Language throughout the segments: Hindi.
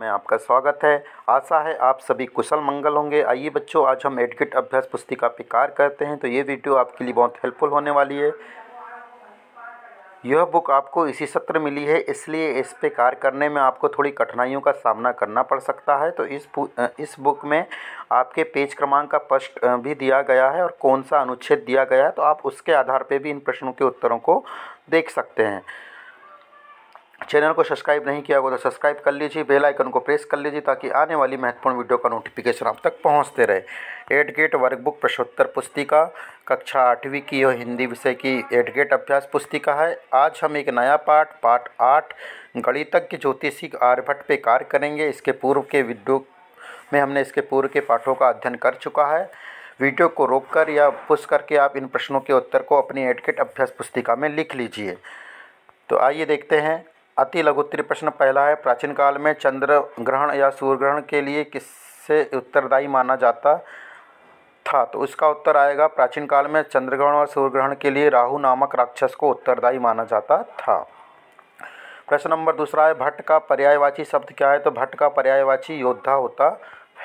में आपका स्वागत है आशा है आप सभी कुशल मंगल होंगे आइए बच्चों आज हम एडकिट अभ्यास पुस्तिका कार्य करते हैं तो ये वीडियो आपके लिए बहुत हेल्पफुल होने वाली है यह बुक आपको इसी सत्र मिली है इसलिए इस पे कार्य करने में आपको थोड़ी कठिनाइयों का सामना करना पड़ सकता है तो इस इस बुक में आपके पेज क्रमांक का प्रश्न भी दिया गया है और कौन सा अनुच्छेद दिया गया है तो आप उसके आधार पर भी इन प्रश्नों के उत्तरों को देख सकते हैं चैनल को सब्सक्राइब नहीं किया होगा तो सब्सक्राइब कर लीजिए बेल आइकन को प्रेस कर लीजिए ताकि आने वाली महत्वपूर्ण वीडियो का नोटिफिकेशन आप तक पहुंचते रहे एड गेट वर्कबुक प्रश्नोत्तर पुस्तिका कक्षा आठवीं की और हिंदी विषय की एड गेट अभ्यास पुस्तिका है आज हम एक नया पाठ पाठ आठ गणितज्ञ ज्योतिषी आर्यभट्ट पर कार्य करेंगे इसके पूर्व के वीडियो में हमने इसके पूर्व के पाठों का अध्ययन कर चुका है वीडियो को रोककर या पुश करके आप इन प्रश्नों के उत्तर को अपनी एडकेट अभ्यास पुस्तिका में लिख लीजिए तो आइए देखते हैं अति लघुत्तरी प्रश्न पहला है प्राचीन काल में चंद्र ग्रहण या सूर्य ग्रहण के लिए किससे उत्तरदायी माना जाता था तो इसका उत्तर आएगा प्राचीन काल में चंद्र ग्रहण और सूर्य ग्रहण के लिए राहु नामक राक्षस को उत्तरदायी माना जाता था प्रश्न नंबर दूसरा है भट्ट का पर्यायवाची शब्द क्या है तो भट्ट का पर्यायवाची योद्धा होता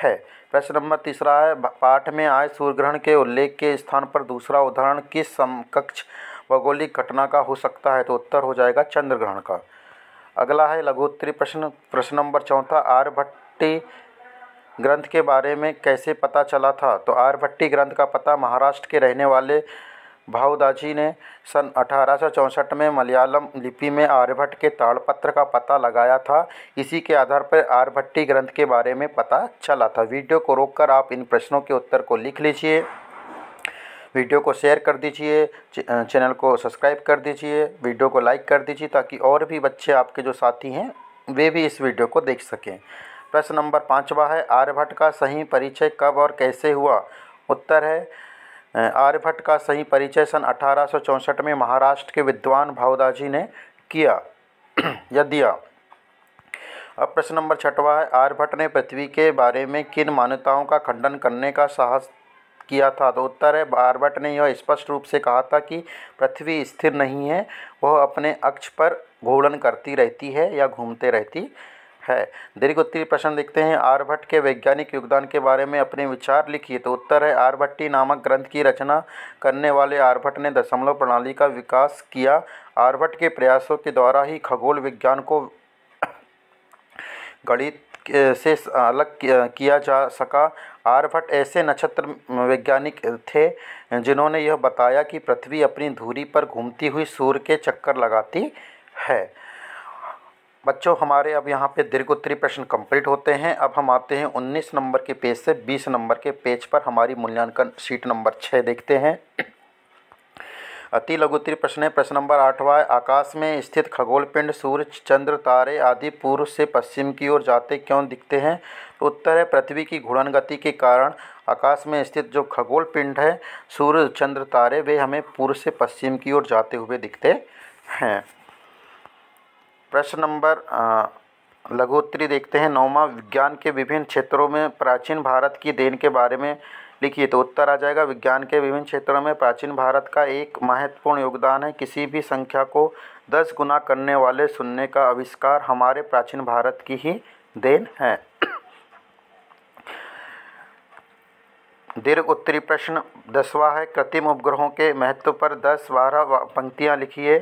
है प्रश्न नंबर तीसरा है पाठ में आए सूर्यग्रहण के उल्लेख के स्थान पर दूसरा उदाहरण किस समकक्ष भौगोलिक घटना का हो सकता है तो उत्तर हो जाएगा चंद्र ग्रहण का अगला है लघुत्तरी प्रश्न प्रश्न नंबर चौथा आर्यभट्टी ग्रंथ के बारे में कैसे पता चला था तो आर्यभट्टी ग्रंथ का पता महाराष्ट्र के रहने वाले भाऊदाजी ने सन अठारह में मलयालम लिपि में आर्यभट्ट के ताड़पत्र का पता लगाया था इसी के आधार पर आर्यभट्टी ग्रंथ के बारे में पता चला था वीडियो को रोककर आप इन प्रश्नों के उत्तर को लिख लीजिए वीडियो को शेयर कर दीजिए चैनल को सब्सक्राइब कर दीजिए वीडियो को लाइक कर दीजिए ताकि और भी बच्चे आपके जो साथी हैं वे भी इस वीडियो को देख सकें प्रश्न नंबर पाँचवा है आर्यभट्ट का सही परिचय कब और कैसे हुआ उत्तर है आर्यभट्ट का सही परिचय सन अठारह में महाराष्ट्र के विद्वान भावदाजी ने किया या दिया अब प्रश्न नंबर छठवा है आर्यभट्ट ने पृथ्वी के बारे में किन मान्यताओं का खंडन करने का साहस किया था तो उत्तर है बारबट ने यह स्पष्ट रूप से कहा था कि पृथ्वी स्थिर नहीं है वह अपने अक्ष पर घूर्णन करती रहती है या घूमते रहती है दीर्घ उत्तरी प्रश्न देखते हैं आर्यभट्ट के वैज्ञानिक योगदान के बारे में अपने विचार लिखिए तो उत्तर है आर्यभट्टी नामक ग्रंथ की रचना करने वाले आर्यभट्ट ने दशमलव प्रणाली का विकास किया आर्यभट्ट के प्रयासों के द्वारा ही खगोल विज्ञान को गणित से अलग किया जा सका आर्यभट्ट ऐसे नक्षत्र वैज्ञानिक थे जिन्होंने यह बताया कि पृथ्वी अपनी धुरी पर घूमती हुई सूर्य के चक्कर लगाती है बच्चों हमारे अब यहाँ पे दीर्घ उत्तरी प्रश्न कंप्लीट होते हैं अब हम आते हैं 19 नंबर के पेज से 20 नंबर के पेज पर हमारी मूल्यांकन सीट नंबर छः देखते हैं अति लघुत्तरी प्रश्न है प्रश्न नंबर आठवा आकाश में स्थित खगोल पिंड सूर्य चंद्र तारे आदि पूर्व से पश्चिम की ओर जाते क्यों दिखते हैं तो उत्तर है पृथ्वी की घूर्णन गति के कारण आकाश में स्थित जो खगोल पिंड है सूर्य चंद्र तारे वे हमें पूर्व से पश्चिम की ओर जाते हुए दिखते हैं प्रश्न नंबर लघुत्तरी देखते हैं नौमा विज्ञान के विभिन्न क्षेत्रों में प्राचीन भारत की देन के बारे में लिखिए तो उत्तर आ जाएगा विज्ञान के विभिन्न क्षेत्रों में प्राचीन भारत का एक महत्वपूर्ण योगदान है किसी भी संख्या को दस गुना करने वाले सुनने का आविष्कार हमारे प्राचीन भारत की ही देन है दीर्घ उत्तरी प्रश्न दसवा है कृत्रिम उपग्रहों के महत्व पर दस बारह पंक्तियां लिखिए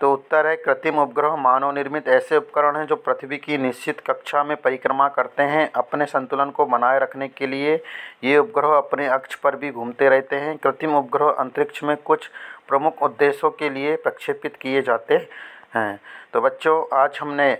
तो उत्तर है कृत्रिम उपग्रह मानव निर्मित ऐसे उपकरण हैं जो पृथ्वी की निश्चित कक्षा में परिक्रमा करते हैं अपने संतुलन को बनाए रखने के लिए ये उपग्रह अपने अक्ष पर भी घूमते रहते हैं कृत्रिम उपग्रह अंतरिक्ष में कुछ प्रमुख उद्देश्यों के लिए प्रक्षेपित किए जाते हैं तो बच्चों आज हमने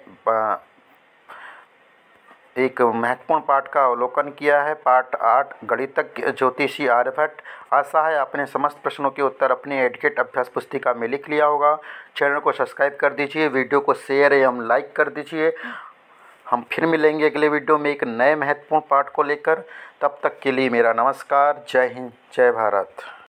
एक महत्वपूर्ण पाठ का अवलोकन किया है पाठ आठ गणितज्ञ ज्योतिषी आर्यभट्ट आशा है आपने समस्त प्रश्नों के उत्तर अपने एडिकेट अभ्यास पुस्तिका में लिख लिया होगा चैनल को सब्सक्राइब कर दीजिए वीडियो को शेयर एवं लाइक कर दीजिए हम फिर मिलेंगे अगले वीडियो में एक नए महत्वपूर्ण पाठ को लेकर तब तक के लिए मेरा नमस्कार जय हिंद जय भारत